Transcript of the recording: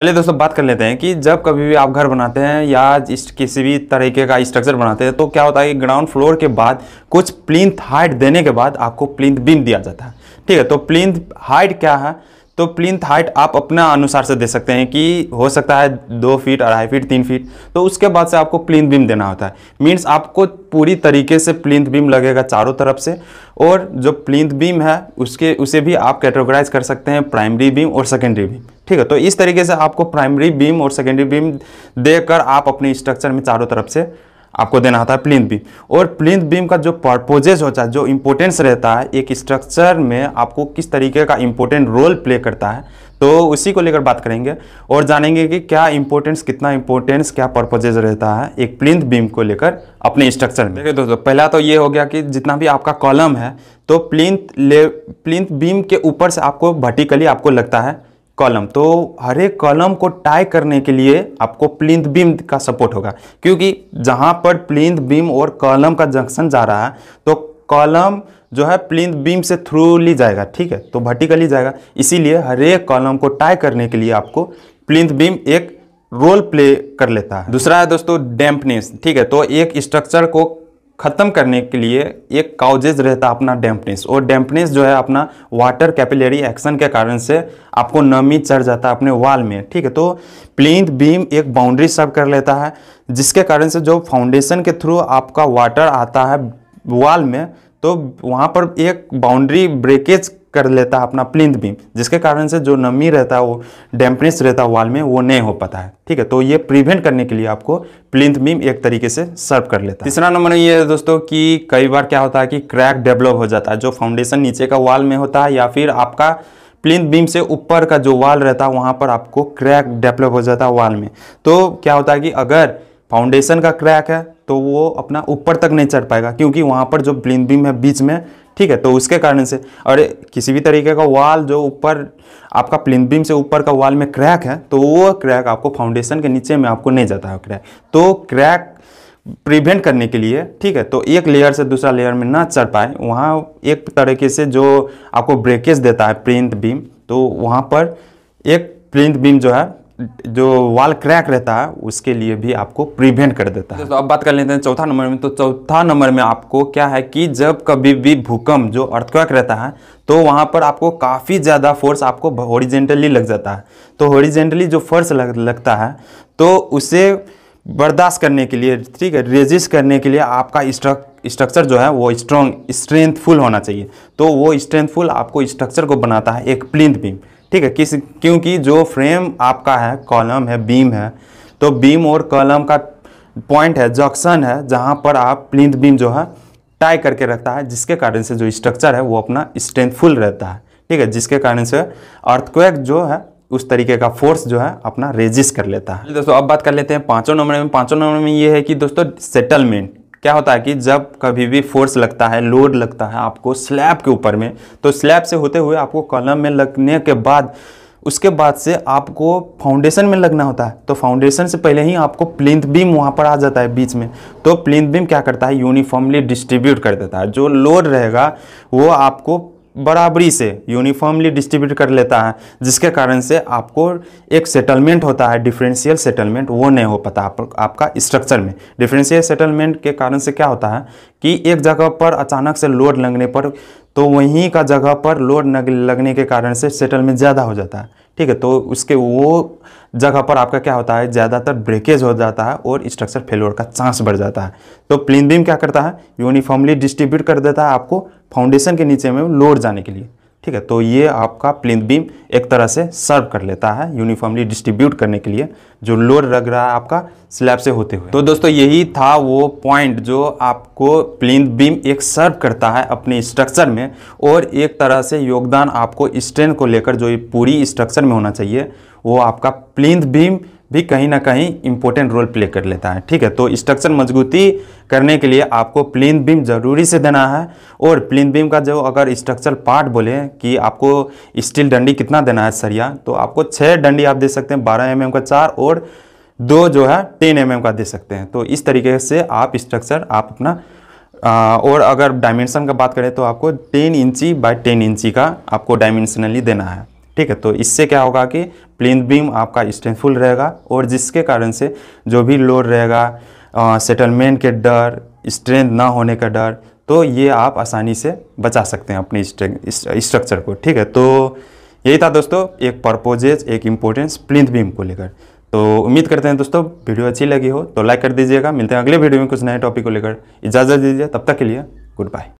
पहले दोस्तों बात कर लेते हैं कि जब कभी भी आप घर बनाते हैं या इस किसी भी तरीके का स्ट्रक्चर बनाते हैं तो क्या होता है कि ग्राउंड फ्लोर के बाद कुछ प्लिंथ हाइट देने के बाद आपको प्लिंथ बीम दिया जाता है ठीक है तो प्लिंथ हाइट क्या है तो प्लिंथ हाइट आप अपना अनुसार से दे सकते हैं कि हो सकता है दो फीट अढ़ाई फीट तीन फीट तो उसके बाद से आपको प्लिंथ बीम देना होता है मीन्स आपको पूरी तरीके से प्लिंथ बीम लगेगा चारों तरफ से और जो प्लिंथ बीम है उसके उसे भी आप कैटेगराइज कर सकते हैं प्राइमरी बीम और सेकेंडरी बीम ठीक है तो इस तरीके से आपको प्राइमरी बीम और सेकेंडरी बीम देकर आप अपने स्ट्रक्चर में चारों तरफ से आपको देना होता है प्लिंथ बीम और प्लिंथ बीम का जो पर्पोजेज होता है जो इम्पोर्टेंस रहता है एक स्ट्रक्चर में आपको किस तरीके का इम्पोर्टेंट रोल प्ले करता है तो उसी को लेकर बात करेंगे और जानेंगे कि क्या इम्पोर्टेंस कितना इम्पोर्टेंस क्या पर्पोजेज रहता है एक प्लिंथ बीम को लेकर अपने स्ट्रक्चर में देखिए दोस्तों पहला तो ये हो गया कि जितना भी आपका कॉलम है तो प्लिंथ ले प्लिंथ बीम के ऊपर से आपको वर्टिकली आपको लगता है कॉलम तो हर एक कॉलम को टाई करने के लिए आपको प्लिंथ बीम का सपोर्ट होगा क्योंकि जहाँ पर प्लिंथ बीम और कॉलम का जंक्शन जा रहा है तो कॉलम जो है प्लिंथ बीम से थ्रूली जाएगा ठीक है तो वर्टिकली जाएगा इसीलिए हर एक कॉलम को टाई करने के लिए आपको प्लिंथ बीम एक रोल प्ले कर लेता है दूसरा है दोस्तों डैम्पनेस ठीक है तो एक स्ट्रक्चर को ख़त्म करने के लिए एक काउजेज रहता अपना डैम्पनेस और डैम्पनेस जो है अपना वाटर कैपिलरी एक्शन के कारण से आपको नमी चढ़ जाता है अपने वाल में ठीक है तो प्लिंथ बीम एक बाउंड्री सर्व कर लेता है जिसके कारण से जो फाउंडेशन के थ्रू आपका वाटर आता है वाल में तो वहाँ पर एक बाउंड्री ब्रेकेज कर लेता है अपना प्लिंथ बीम जिसके कारण से जो नमी रहता है वो डैम्पनेस रहता है वाल में वो नहीं हो पाता है ठीक है तो ये प्रिवेंट करने के लिए आपको प्लिंथ बीम एक तरीके से सर्व कर लेता है तीसरा नंबर ये है दोस्तों कि कई बार क्या होता है कि क्रैक डेवलप हो जाता है जो फाउंडेशन नीचे का वाल में होता है या फिर आपका प्लिंथ बीम से ऊपर का जो वाल रहता है वहाँ पर आपको क्रैक डेवलप हो जाता है वाल में तो क्या होता है कि अगर फाउंडेशन का क्रैक है तो वो अपना ऊपर तक नहीं चढ़ पाएगा क्योंकि वहाँ पर जो प्लिन बीम है बीच में ठीक है तो उसके कारण से और किसी भी तरीके का वाल जो ऊपर आपका प्लिन बीम से ऊपर का वाल में क्रैक है तो वो क्रैक आपको फाउंडेशन के नीचे में आपको नहीं जाता है क्रैक तो क्रैक प्रिवेंट करने के लिए ठीक है तो एक लेयर से दूसरा लेयर में ना चढ़ पाए वहाँ एक तरीके से जो आपको ब्रेकेज देता है प्रिंट बीम तो वहाँ पर एक प्रिंट बीम जो है जो वाल क्रैक रहता है उसके लिए भी आपको प्रिवेंट कर देता है तो अब बात कर लेते हैं चौथा नंबर में तो चौथा नंबर में आपको क्या है कि जब कभी भी भूकंप जो अर्थक्वैक रहता है तो वहाँ पर आपको काफ़ी ज़्यादा फोर्स आपको ओरिजेंटली लग जाता है तो ओरिजेंटली जो फोर्स लग, लगता है तो उसे बर्दाश्त करने के लिए ठीक है रेजिस्ट करने के लिए आपका स्ट्रक स्ट्रक्चर जो है वो स्ट्रॉन्ग स्ट्रेंथफुल होना चाहिए तो वो स्ट्रेंथफुल आपको स्ट्रक्चर को बनाता है एक प्लिंथ बीम ठीक है किस क्योंकि जो फ्रेम आपका है कॉलम है बीम है तो बीम और कॉलम का पॉइंट है जंक्शन है जहाँ पर आप प्लिंथ बीम जो है टाई करके रखता है जिसके कारण से जो स्ट्रक्चर है वो अपना स्ट्रेंथफुल रहता है ठीक है जिसके कारण से अर्थक्वेक जो है उस तरीके का फोर्स जो है अपना रेजिस्ट कर लेता है दोस्तों अब बात कर लेते हैं पाँचों नंबर में पाँचों नंबर में ये है कि दोस्तों सेटलमेंट क्या होता है कि जब कभी भी फोर्स लगता है लोड लगता है आपको स्लैब के ऊपर में तो स्लैब से होते हुए आपको कलम में लगने के बाद उसके बाद से आपको फाउंडेशन में लगना होता है तो फाउंडेशन से पहले ही आपको प्लिंथ बीम वहाँ पर आ जाता है बीच में तो प्लिंथ बीम क्या करता है यूनिफॉर्मली डिस्ट्रीब्यूट कर देता है जो लोड रहेगा वो आपको बराबरी से यूनिफॉर्मली डिस्ट्रीब्यूट कर लेता है जिसके कारण से आपको एक सेटलमेंट होता है डिफरेंशियल सेटलमेंट वो नहीं हो पाता आप, आपका स्ट्रक्चर में डिफरेंशियल सेटलमेंट के कारण से क्या होता है कि एक जगह पर अचानक से लोड लगने पर तो वहीं का जगह पर लोड लगने के कारण से सेटलमेंट ज़्यादा हो जाता है ठीक है तो उसके वो जगह पर आपका क्या होता है ज़्यादातर ब्रेकेज हो जाता है और स्ट्रक्चर फेलोर का चांस बढ़ जाता है तो प्लेन बीम क्या करता है यूनिफॉर्मली डिस्ट्रीब्यूट कर देता है आपको फाउंडेशन के नीचे में लोड जाने के लिए ठीक है तो ये आपका प्लिंथ बीम एक तरह से सर्व कर लेता है यूनिफॉर्मली डिस्ट्रीब्यूट करने के लिए जो लोड लग रहा है आपका स्लैब से होते हुए तो दोस्तों यही था वो पॉइंट जो आपको प्लिंथ बीम एक सर्व करता है अपने स्ट्रक्चर में और एक तरह से योगदान आपको स्ट्रेंथ को लेकर जो पूरी स्ट्रक्चर में होना चाहिए वो आपका प्लिंथ बीम भी कहीं ना कहीं इंपॉर्टेंट रोल प्ले कर लेता है ठीक है तो स्ट्रक्चर मजबूती करने के लिए आपको प्लेन बीम ज़रूरी से देना है और प्लेन बीम का जो अगर स्ट्रक्चर पार्ट बोले कि आपको स्टील डंडी कितना देना है सरिया तो आपको छः डंडी आप दे सकते हैं बारह एम mm का चार और दो जो है टेन एम mm का दे सकते हैं तो इस तरीके से आप स्ट्रक्चर आप अपना आ, और अगर डायमेंशन का बात करें तो आपको टेन इंची बाई टेन इंची का आपको डायमेंशनली देना है ठीक है तो इससे क्या होगा कि प्लिन बीम आपका स्ट्रेंथफुल रहेगा और जिसके कारण से जो भी लोड रहेगा सेटलमेंट के डर स्ट्रेंथ ना होने का डर तो ये आप आसानी से बचा सकते हैं अपने स्ट्रक्चर को ठीक है तो यही था दोस्तों एक परपोजेज एक इम्पोर्टेंस प्लिंथ बीम को लेकर तो उम्मीद करते हैं दोस्तों वीडियो अच्छी लगी हो तो लाइक कर दीजिएगा मिलते हैं अगले वीडियो में कुछ नए टॉपिक को लेकर इजाज़त दीजिए तब तक के लिए गुड बाय